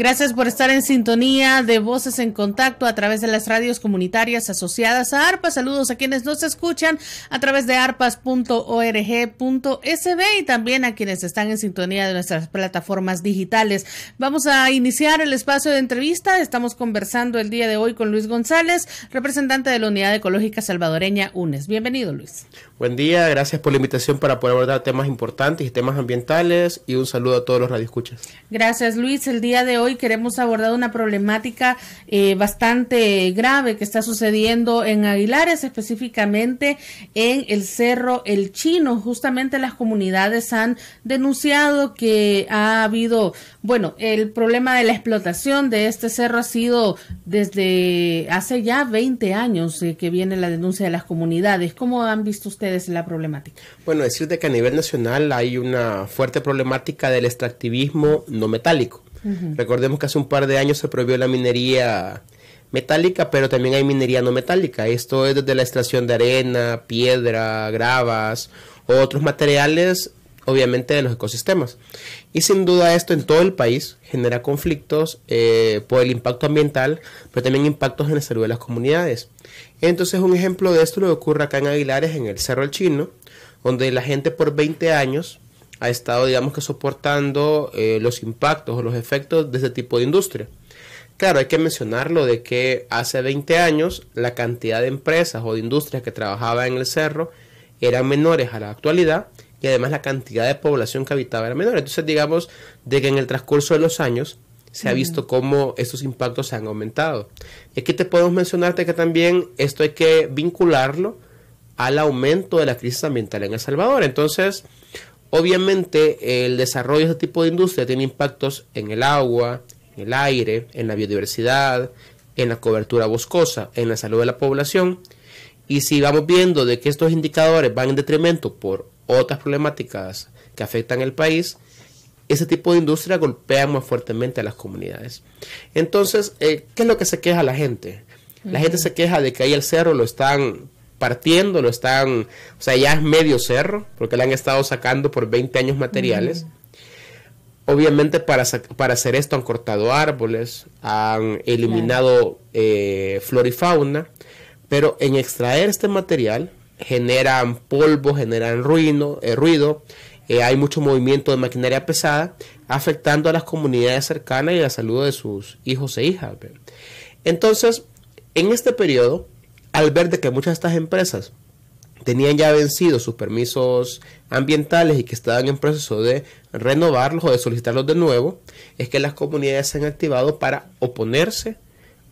Gracias por estar en sintonía de Voces en Contacto a través de las radios comunitarias asociadas a ARPA. Saludos a quienes nos escuchan a través de arpas.org.sb y también a quienes están en sintonía de nuestras plataformas digitales. Vamos a iniciar el espacio de entrevista. Estamos conversando el día de hoy con Luis González, representante de la Unidad Ecológica Salvadoreña UNES. Bienvenido, Luis. Buen día, gracias por la invitación para poder abordar temas importantes y temas ambientales y un saludo a todos los radioescuchas. Gracias Luis, el día de hoy queremos abordar una problemática eh, bastante grave que está sucediendo en Aguilares, específicamente en el Cerro El Chino. Justamente las comunidades han denunciado que ha habido, bueno, el problema de la explotación de este cerro ha sido desde hace ya 20 años eh, que viene la denuncia de las comunidades. ¿Cómo han visto ustedes? es la problemática? Bueno, decirte que a nivel nacional hay una fuerte problemática del extractivismo no metálico. Recordemos que hace un par de años se prohibió la minería metálica, pero también hay minería no metálica. Esto es desde la extracción de arena, piedra, gravas, otros materiales obviamente de los ecosistemas. Y sin duda esto en todo el país genera conflictos eh, por el impacto ambiental, pero también impactos en la salud de las comunidades. Entonces un ejemplo de esto lo que ocurre acá en Aguilares, en el Cerro El Chino, donde la gente por 20 años ha estado, digamos que, soportando eh, los impactos o los efectos de este tipo de industria. Claro, hay que mencionarlo de que hace 20 años la cantidad de empresas o de industrias que trabajaban en el cerro eran menores a la actualidad y además la cantidad de población que habitaba era menor. Entonces digamos de que en el transcurso de los años se ha visto cómo estos impactos se han aumentado. Y aquí te podemos mencionarte que también esto hay que vincularlo al aumento de la crisis ambiental en El Salvador. Entonces, obviamente el desarrollo de este tipo de industria tiene impactos en el agua, en el aire, en la biodiversidad, en la cobertura boscosa, en la salud de la población. Y si vamos viendo de que estos indicadores van en detrimento por otras problemáticas que afectan el país, ese tipo de industria golpea más fuertemente a las comunidades. Entonces, eh, ¿qué es lo que se queja la gente? La gente se queja de que ahí el cerro lo están partiendo, lo están, o sea, ya es medio cerro, porque le han estado sacando por 20 años materiales. Obviamente para, para, hacer esto han cortado árboles, han eliminado eh, flora y fauna, pero en extraer este material generan polvo, generan ruino, eh, ruido, eh, hay mucho movimiento de maquinaria pesada, afectando a las comunidades cercanas y la salud de sus hijos e hijas. Entonces, en este periodo, al ver de que muchas de estas empresas tenían ya vencidos sus permisos ambientales y que estaban en proceso de renovarlos o de solicitarlos de nuevo, es que las comunidades se han activado para oponerse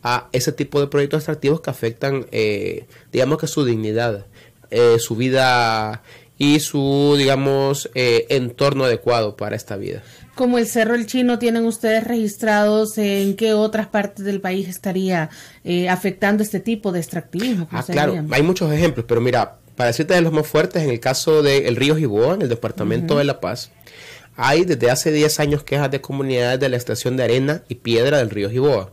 a ese tipo de proyectos extractivos que afectan, eh, digamos que su dignidad. Eh, su vida y su, digamos, eh, entorno adecuado para esta vida. Como el Cerro El Chino, ¿tienen ustedes registrados en qué otras partes del país estaría eh, afectando este tipo de extractivismo? Ah, claro, hay muchos ejemplos, pero mira, para decirte de los más fuertes, en el caso del río Giboa, en el departamento de La Paz, hay desde hace 10 años quejas de comunidades de la estación de arena y piedra del río Giboa.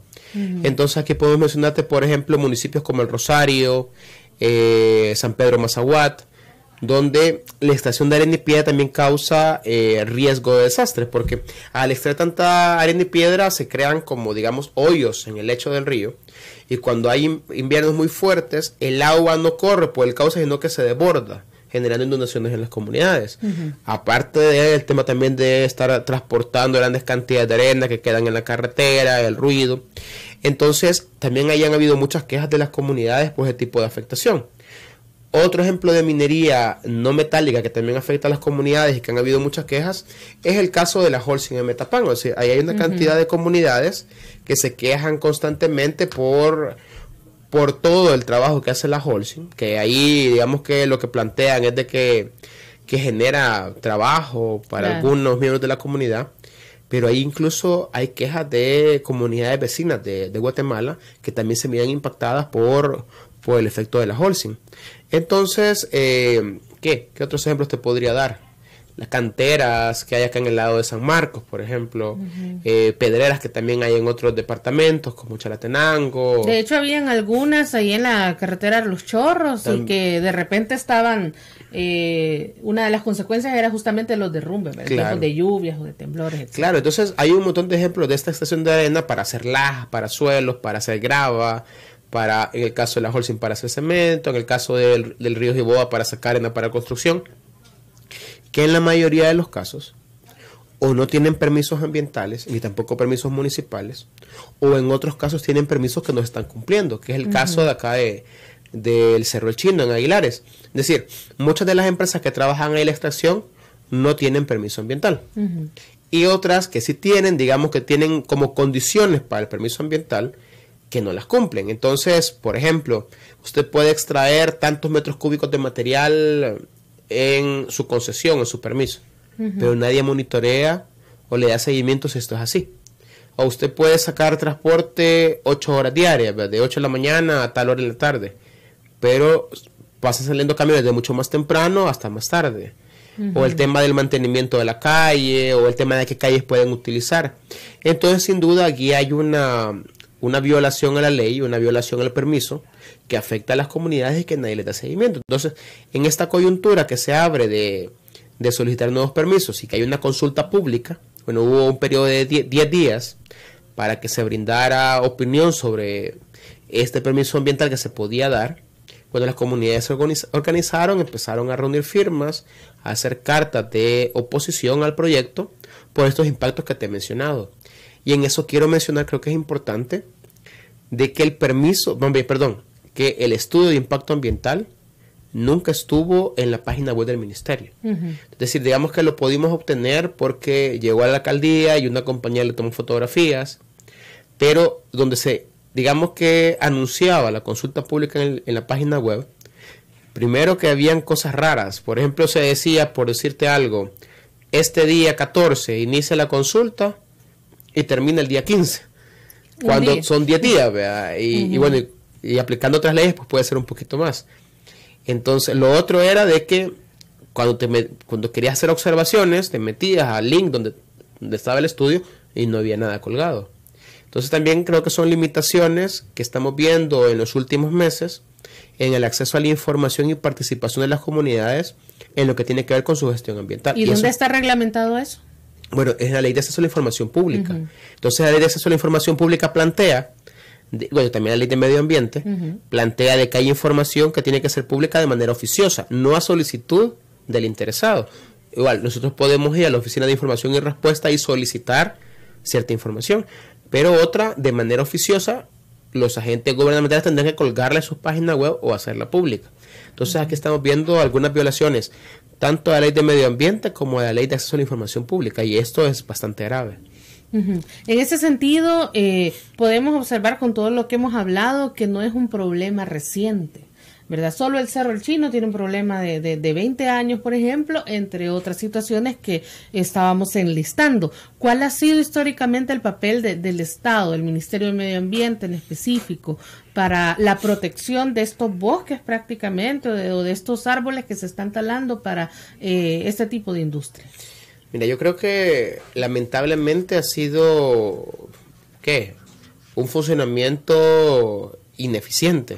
Entonces aquí podemos mencionarte, por ejemplo, municipios como El Rosario, eh, San Pedro Mazahuat, donde la estación de arena y piedra también causa eh, riesgo de desastres, porque al extraer tanta arena y piedra se crean como, digamos, hoyos en el lecho del río, y cuando hay inviernos muy fuertes, el agua no corre por el cauce, sino que se desborda generando inundaciones en las comunidades. Aparte del tema también de estar transportando grandes cantidades de arena que quedan en la carretera, el ruido. Entonces, también hayan habido muchas quejas de las comunidades por ese tipo de afectación. Otro ejemplo de minería no metálica que también afecta a las comunidades y que han habido muchas quejas es el caso de la Holcim en Metapan. O sea, ahí hay una cantidad de comunidades que se quejan constantemente por por todo el trabajo que hace la Holcim, que ahí digamos que lo que plantean es de que, genera trabajo para algunos miembros de la comunidad, pero ahí incluso hay quejas de comunidades vecinas de, Guatemala que también se miran impactadas por, por el efecto de la Holcim. Entonces, eh, ¿Qué otros ejemplos te podría dar? las canteras que hay acá en el lado de San Marcos, por ejemplo, eh, pedreras que también hay en otros departamentos como Chalatenango. De hecho, habían algunas ahí en la carretera Los Chorros y que de repente estaban, eh, una de las consecuencias era justamente los derrumbes, de lluvias o de temblores. Claro, entonces hay un montón de ejemplos de esta estación de arena para hacer lajas, para suelos, para hacer grava, para, en el caso de la Holcim, para hacer cemento, en el caso del, del río Giboa para sacar arena para construcción que en la mayoría de los casos o no tienen permisos ambientales ni tampoco permisos municipales, o en otros casos tienen permisos que no están cumpliendo, que es el caso de acá de, del Cerro El Chino, en Aguilares. Es decir, muchas de las empresas que trabajan en la extracción no tienen permiso ambiental. Y otras que sí tienen, digamos que tienen como condiciones para el permiso ambiental que no las cumplen. Entonces, por ejemplo, usted puede extraer tantos metros cúbicos de material en su concesión, en su permiso, pero nadie monitorea o le da seguimiento si esto es así. O usted puede sacar transporte ocho horas diarias, de 8 de la mañana a tal hora de la tarde, pero pasa saliendo camiones de mucho más temprano hasta más tarde. O el tema del mantenimiento de la calle, o el tema de qué calles pueden utilizar. Entonces, sin duda, aquí hay una, una violación a la ley, una violación al permiso, que afecta a las comunidades y que nadie le da seguimiento. Entonces, en esta coyuntura que se abre de, solicitar nuevos permisos y que hay una consulta pública, bueno, hubo un periodo de 10 días para que se brindara opinión sobre este permiso ambiental que se podía dar. Cuando las comunidades se organizaron, empezaron a reunir firmas, a hacer cartas de oposición al proyecto por estos impactos que te he mencionado. Y en eso quiero mencionar, creo que es importante, de que el permiso, perdón, que el estudio de impacto ambiental nunca estuvo en la página web del ministerio. Es decir, digamos que lo pudimos obtener porque llegó a la alcaldía y una compañía le tomó fotografías, pero donde se, digamos que anunciaba la consulta pública en, la página web, primero que habían cosas raras. Por ejemplo, se decía, por decirte algo, este día 14 inicia la consulta y termina el día 15. Cuando son 10 días, Y, y bueno, y aplicando otras leyes, pues puede ser un poquito más. Entonces, lo otro era de que cuando, te cuando querías hacer observaciones, te metías al link donde, estaba el estudio y no había nada colgado. Entonces, también creo que son limitaciones que estamos viendo en los últimos meses en el acceso a la información y participación de las comunidades en lo que tiene que ver con su gestión ambiental. ¿Y, dónde está reglamentado eso? Bueno, es la ley de acceso a la información pública. Entonces, la ley de acceso a la información pública plantea bueno, también la ley de medio ambiente, plantea de que hay información que tiene que ser pública de manera oficiosa, no a solicitud del interesado. Igual, nosotros podemos ir a la oficina de información y respuesta y solicitar cierta información, pero otra, de manera oficiosa, los agentes gubernamentales tendrán que colgarla en sus páginas web o hacerla pública. Entonces, aquí estamos viendo algunas violaciones, tanto a la ley de medio ambiente como a la ley de acceso a la información pública, y esto es bastante grave. En ese sentido, eh, podemos observar con todo lo que hemos hablado que no es un problema reciente. ¿verdad? Solo el Cerro El Chino tiene un problema de, de, de, 20 años, por ejemplo, entre otras situaciones que estábamos enlistando. ¿Cuál ha sido históricamente el papel del Estado, del Ministerio de Medio Ambiente en específico, para la protección de estos bosques prácticamente o de, estos árboles que se están talando para eh, este tipo de industrias? Mira, yo creo que lamentablemente ha sido, ¿qué? Un funcionamiento ineficiente.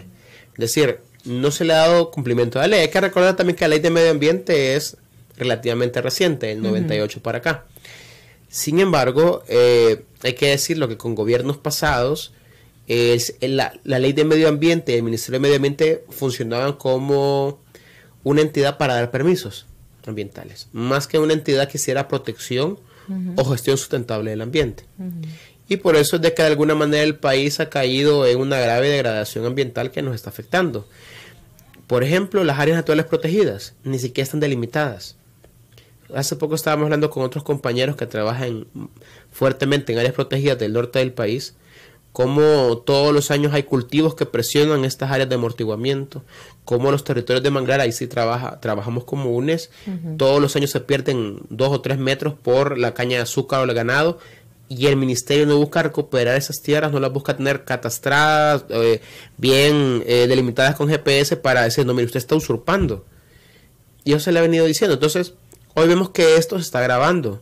Es decir, no se le ha dado cumplimiento a la ley. Hay que recordar también que la ley de medio ambiente es relativamente reciente, el 98 para acá. Sin embargo, eh, hay que decir lo que con gobiernos pasados, es, eh, la, la, ley de medio ambiente y el Ministerio de Medio Ambiente funcionaban como una entidad para dar permisos ambientales, más que una entidad que hiciera protección o gestión sustentable del ambiente. Y por eso es de que de alguna manera el país ha caído en una grave degradación ambiental que nos está afectando. Por ejemplo, las áreas naturales protegidas ni siquiera están delimitadas. Hace poco estábamos hablando con otros compañeros que trabajan fuertemente en áreas protegidas del norte del país como todos los años hay cultivos que presionan estas áreas de amortiguamiento, como los territorios de manglar, ahí sí trabaja, trabajamos como UNES, todos los años se pierden dos o tres metros por la caña de azúcar o el ganado, y el ministerio no busca recuperar esas tierras, no las busca tener catastradas, eh, bien eh, delimitadas con GPS para decir, no, mire, usted está usurpando. Y eso se le ha venido diciendo. Entonces, hoy vemos que esto se está grabando.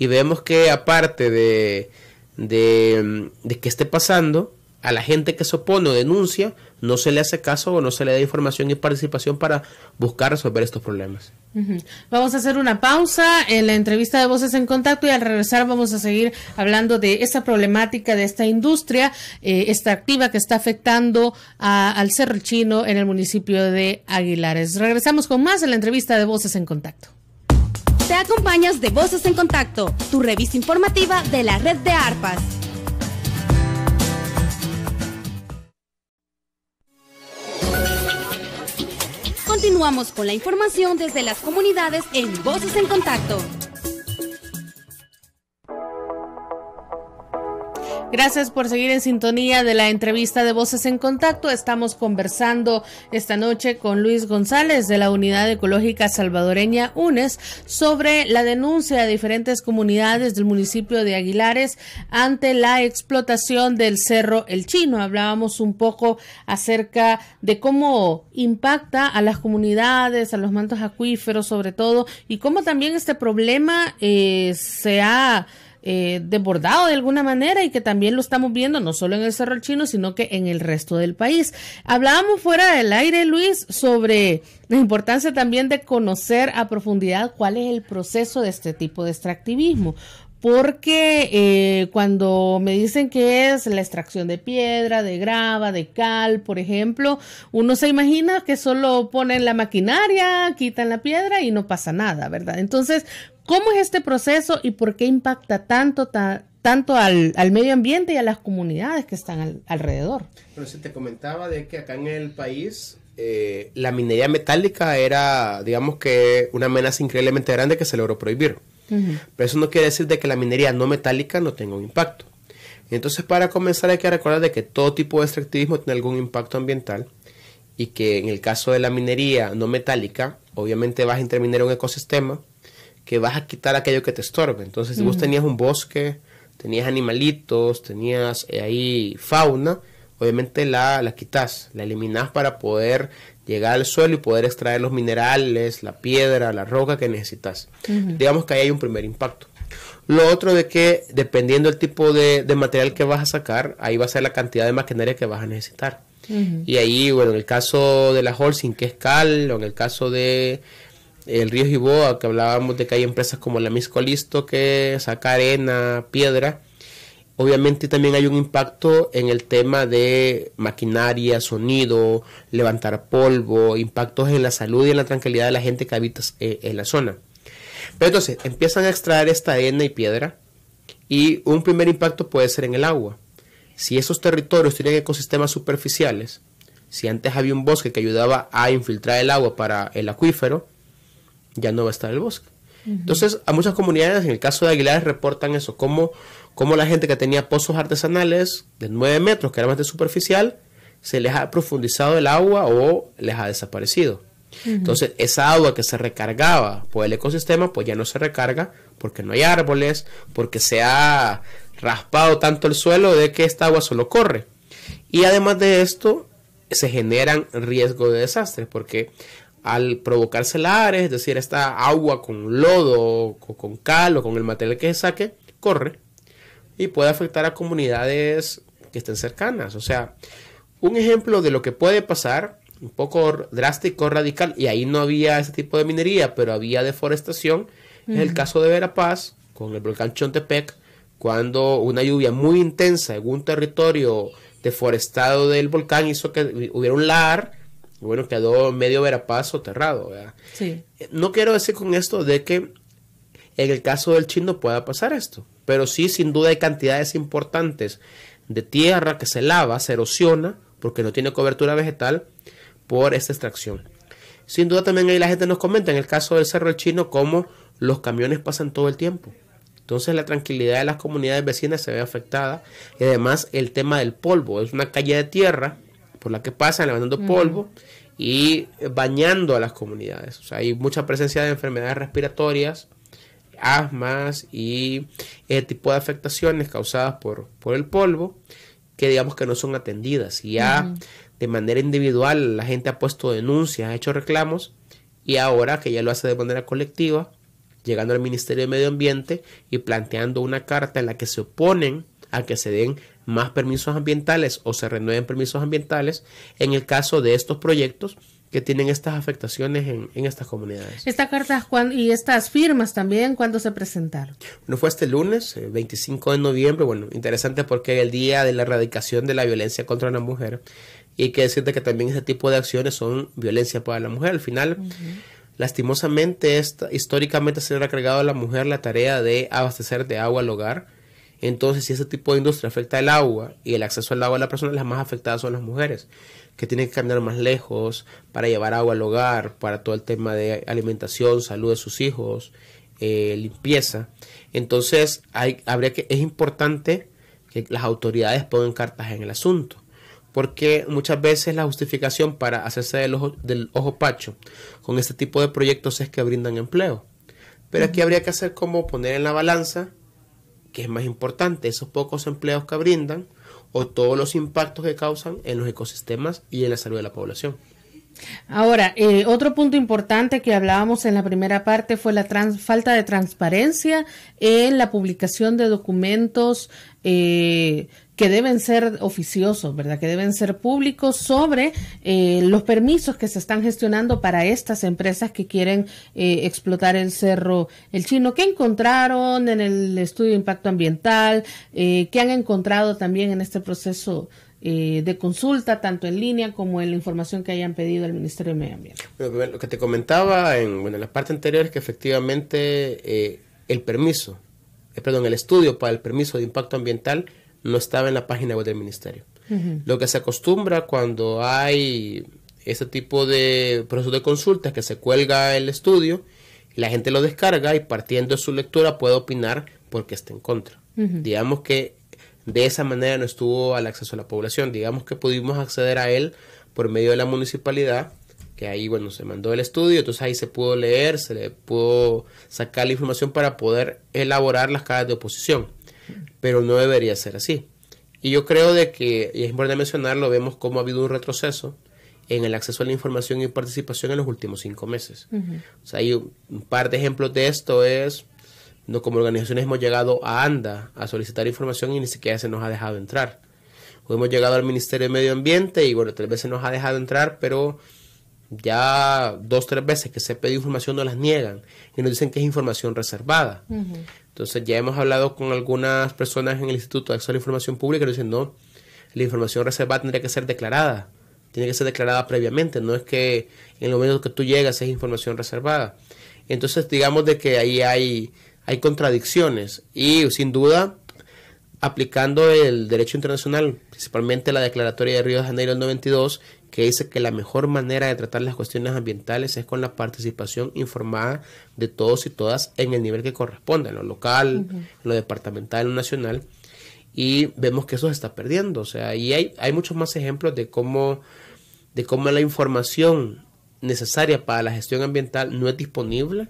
Y vemos que aparte de de, de qué esté pasando, a la gente que se opone o denuncia, no se le hace caso o no se le da información y participación para buscar resolver estos problemas. Vamos a hacer una pausa en la entrevista de Voces en Contacto y al regresar vamos a seguir hablando de esta problemática, de esta industria extractiva eh, que está afectando al Cerro Chino en el municipio de Aguilares. Regresamos con más en la entrevista de Voces en Contacto. Te acompañas de Voces en Contacto, tu revista informativa de la red de ARPAS. Continuamos con la información desde las comunidades en Voces en Contacto. Gracias por seguir en sintonía de la entrevista de Voces en Contacto. Estamos conversando esta noche con Luis González de la Unidad Ecológica Salvadoreña UNES sobre la denuncia de diferentes comunidades del municipio de Aguilares ante la explotación del Cerro El Chino. Hablábamos un poco acerca de cómo impacta a las comunidades, a los mantos acuíferos sobre todo, y cómo también este problema eh, se ha eh, desbordado de alguna manera y que también lo estamos viendo no solo en el Cerro Chino, sino que en el resto del país. Hablábamos fuera del aire, Luis, sobre la importancia también de conocer a profundidad cuál es el proceso de este tipo de extractivismo, porque eh, cuando me dicen que es la extracción de piedra, de grava, de cal, por ejemplo, uno se imagina que solo ponen la maquinaria, quitan la piedra y no pasa nada, ¿verdad? Entonces, ¿cómo es este proceso y por qué impacta tanto, tanto al, medio ambiente y a las comunidades que están alrededor? Bueno, si te comentaba de que acá en el país eh, la minería metálica era, digamos que, una amenaza increíblemente grande que se logró prohibir. Pero eso no quiere decir de que la minería no metálica no tenga un impacto. Entonces, para comenzar, hay que recordar de que todo tipo de extractivismo tiene algún impacto ambiental y que en el caso de la minería no metálica, obviamente vas a interminar un ecosistema que vas a quitar aquello que te estorbe. Entonces, si vos tenías un bosque, tenías animalitos, tenías eh, ahí fauna, obviamente la, la quitas, la eliminas para poder llegar al suelo y poder extraer los minerales, la piedra, la roca que necesitas. Digamos que ahí hay un primer impacto. Lo otro de que dependiendo del tipo de, material que vas a sacar, ahí va a ser la cantidad de maquinaria que vas a necesitar. Y ahí, bueno, en el caso de la Holcim, que es cal, o en el caso de el río Giboa, que hablábamos de que hay empresas como la Misco Listo que saca arena, piedra, Obviamente también hay un impacto en el tema de maquinaria, sonido, levantar polvo, impactos en la salud y en la tranquilidad de la gente que habita eh, en la zona. Pero entonces empiezan a extraer esta arena y piedra y un primer impacto puede ser en el agua. Si esos territorios tienen ecosistemas superficiales, si antes había un bosque que ayudaba a infiltrar el agua para el acuífero, ya no va a estar el bosque. Entonces, a muchas comunidades, en el caso de Aguilares, reportan eso, como, como la gente que tenía pozos artesanales de 9 metros, que era más de superficial, se les ha profundizado el agua o les ha desaparecido. Entonces, esa agua que se recargaba por el ecosistema, pues ya no se recarga porque no hay árboles, porque se ha raspado tanto el suelo de que esta agua solo corre. Y además de esto, se generan riesgos de desastres, porque al provocarse celares, es decir, esta agua con lodo, o con cal o con el material que se saque, corre y puede afectar a comunidades que estén cercanas. O sea, un ejemplo de lo que puede pasar, un poco drástico, radical, y ahí no había ese tipo de minería, pero había deforestación, en es el caso de Verapaz, con el volcán Chontepec, cuando una lluvia muy intensa en un territorio deforestado del volcán hizo que hubiera un lar bueno, quedó medio Verapaz soterrado. ¿verdad? Eh, no quiero decir con esto de que en el caso del chino pueda pasar esto, pero sí, sin duda hay cantidades importantes de tierra que se lava, se erosiona, porque no tiene cobertura vegetal por esta extracción. Sin duda también ahí la gente nos comenta, en el caso del Cerro del Chino, cómo los camiones pasan todo el tiempo. Entonces la tranquilidad de las comunidades vecinas se ve afectada y además el tema del polvo, es una calle de tierra la que pasa, levantando polvo y bañando a las comunidades. hay mucha presencia de enfermedades respiratorias, asmas y ese eh, tipo de afectaciones causadas por, por el polvo que digamos que no son atendidas. Y ya de manera individual la gente ha puesto denuncias, ha hecho reclamos y ahora que ya lo hace de manera colectiva, llegando al Ministerio de Medio Ambiente y planteando una carta en la que se oponen a que se den más permisos ambientales o se renueven permisos ambientales en el caso de estos proyectos que tienen estas afectaciones en, estas comunidades. Estas cartas y estas firmas también, ¿cuándo se presentaron? Bueno, fue este lunes, 25 eh, de noviembre. Bueno, interesante porque es el día de la erradicación de la violencia contra la mujer. Y hay que decirte que también ese tipo de acciones son violencia para la mujer. Al final, lastimosamente, esta, históricamente se le ha recargado a la mujer la tarea de abastecer de agua al hogar entonces, si ese tipo de industria afecta el agua y el acceso al agua de la persona, las más afectadas son las mujeres, que tienen que caminar más lejos para llevar agua al hogar, para todo el tema de alimentación, salud de sus hijos, eh, limpieza. Entonces, habría que, es importante que las autoridades pongan cartas en el asunto, porque muchas veces la justificación para hacerse del ojo, del ojo pacho con este tipo de proyectos es que brindan empleo. Pero aquí habría que hacer como poner en la balanza que es más importante, esos pocos empleos que brindan o todos los impactos que causan en los ecosistemas y en la salud de la población. Ahora, eh, otro punto importante que hablábamos en la primera parte fue la falta de transparencia en la publicación de documentos eh, que deben ser oficiosos, ¿verdad? Que deben ser públicos sobre eh, los permisos que se están gestionando para estas empresas que quieren eh, explotar el cerro El Chino. ¿Qué encontraron en el estudio de impacto ambiental? Eh, ¿Qué han encontrado también en este proceso eh, de consulta, tanto en línea como en la información que hayan pedido al Ministerio de Medio Ambiente? lo que te comentaba en, bueno, en la parte anterior es que efectivamente el permiso eh, perdón, el estudio para el permiso de impacto ambiental no estaba en la página web del ministerio. Lo que se acostumbra cuando hay ese tipo de proceso de consulta, que se cuelga el estudio, la gente lo descarga y partiendo de su lectura puede opinar porque está en contra. Digamos que de esa manera no estuvo al acceso a la población, digamos que pudimos acceder a él por medio de la municipalidad que ahí, bueno, se mandó el estudio, entonces ahí se pudo leer, se le pudo sacar la información para poder elaborar las caras de oposición, pero no debería ser así. Y yo creo de que, y es importante mencionarlo, vemos cómo ha habido un retroceso en el acceso a la información y participación en los últimos cinco meses. O sea, hay un par de ejemplos de esto es, no, como organizaciones hemos llegado a ANDA a solicitar información y ni siquiera se nos ha dejado entrar. hemos llegado al Ministerio de Medio Ambiente y bueno, tal vez se nos ha dejado entrar, pero ya dos, tres veces que se pide información no las niegan y nos dicen que es información reservada. Entonces ya hemos hablado con algunas personas en el Instituto de Acceso a la Información Pública y nos dicen, no, la información reservada tendría que ser declarada, tiene que ser declarada previamente, no es que en el momento que tú llegas es información reservada. Entonces digamos de que ahí hay, hay contradicciones y sin duda aplicando el derecho internacional, principalmente la Declaratoria de Río de Janeiro del 92, que dice que la mejor manera de tratar las cuestiones ambientales es con la participación informada de todos y todas en el nivel que corresponde, en lo local, lo departamental, lo nacional. Y vemos que eso se está perdiendo. O sea, y hay, hay muchos más ejemplos de cómo, de cómo la información necesaria para la gestión ambiental no es disponible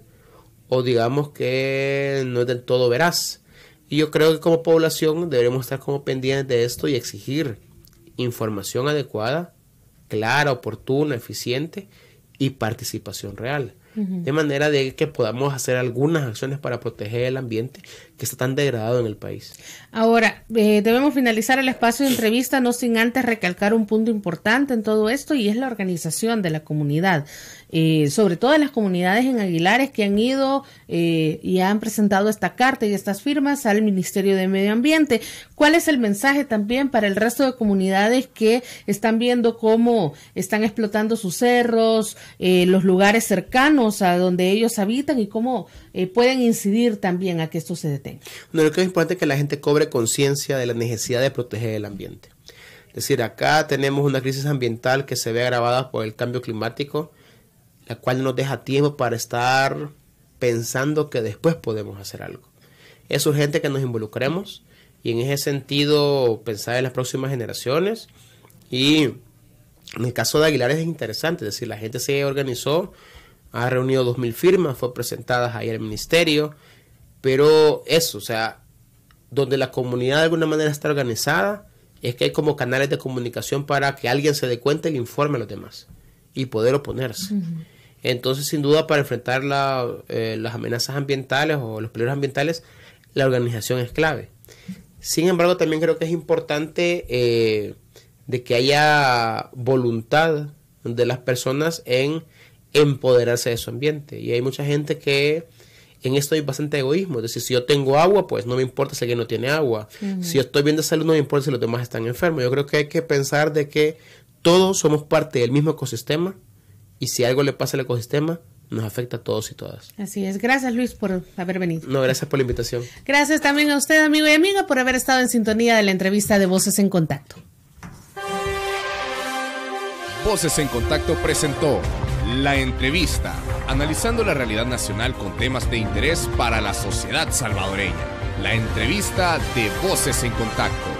o digamos que no es del todo veraz. Y yo creo que como población deberemos estar como pendientes de esto y exigir información adecuada clara, oportuna, eficiente y participación real. De manera de que podamos hacer algunas acciones para proteger el ambiente que está tan degradado en el país. Ahora, eh, debemos finalizar el espacio de entrevista no sin antes recalcar un punto importante en todo esto y es la organización de la comunidad. Eh, sobre todas las comunidades en Aguilares que han ido eh, y han presentado esta carta y estas firmas al Ministerio de Medio Ambiente. ¿Cuál es el mensaje también para el resto de comunidades que están viendo cómo están explotando sus cerros, eh, los lugares cercanos a donde ellos habitan y cómo pueden incidir también a que esto se detenga? Bueno, lo que es importante que la gente cobre conciencia de la necesidad de proteger el ambiente. Es decir, acá tenemos una crisis ambiental que se ve agravada por el cambio climático, la cual nos deja tiempo para estar pensando que después podemos hacer algo. Es urgente que nos involucremos y en ese sentido pensar en las próximas generaciones y en el caso de Aguilar es interesante, es decir, la gente se organizó, ha reunido 2.000 firmas, fue presentadas ahí al ministerio, pero eso, o sea, donde la comunidad de alguna manera está organizada, es que hay como canales de comunicación para que alguien se dé cuenta y le informe a los demás y poder oponerse. Entonces, sin duda, para enfrentar eh, las amenazas ambientales o los peligros ambientales, la organización es clave. Sin embargo, también creo que es importante eh, de que haya voluntad de las personas en empoderarse de su ambiente. Y hay mucha gente que en esto hay bastante egoísmo. Es decir, si yo tengo agua, pues no me importa si alguien no tiene agua. Si yo estoy bien de salud, no me importa si los demás están enfermos. Yo creo que hay que pensar de que todos somos parte del mismo ecosistema y si algo le pasa al ecosistema, nos afecta a todos y todas. Así es. Gracias, Luis, por haber venido. No, gracias por la invitación. Gracias también a usted, amigo y amiga, por haber estado en sintonía de la entrevista de Voces en Contacto. Voces en Contacto presentó la entrevista, analizando la realidad nacional con temas de interés para la sociedad salvadoreña. La entrevista de Voces en Contacto.